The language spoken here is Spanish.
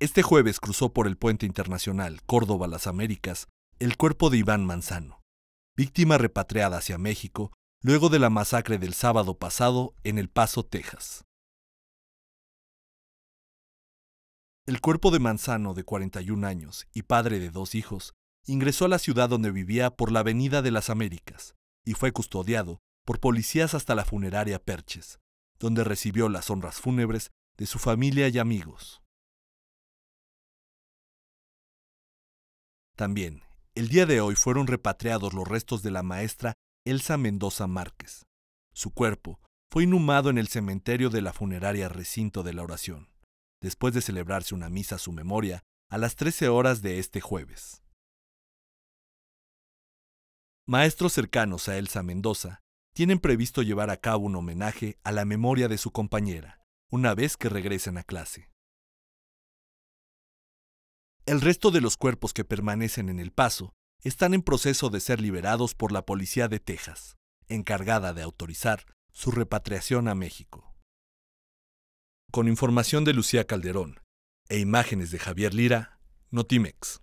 Este jueves cruzó por el puente internacional Córdoba Las Américas el cuerpo de Iván Manzano, víctima repatriada hacia México luego de la masacre del sábado pasado en El Paso, Texas. El cuerpo de Manzano, de 41 años y padre de dos hijos, ingresó a la ciudad donde vivía por la Avenida de las Américas y fue custodiado por policías hasta la funeraria Perches, donde recibió las honras fúnebres de su familia y amigos. También, el día de hoy fueron repatriados los restos de la maestra Elsa Mendoza Márquez. Su cuerpo fue inhumado en el cementerio de la funeraria Recinto de la Oración, después de celebrarse una misa a su memoria a las 13 horas de este jueves. Maestros cercanos a Elsa Mendoza tienen previsto llevar a cabo un homenaje a la memoria de su compañera, una vez que regresen a clase. El resto de los cuerpos que permanecen en El Paso están en proceso de ser liberados por la Policía de Texas, encargada de autorizar su repatriación a México. Con información de Lucía Calderón e imágenes de Javier Lira, Notimex.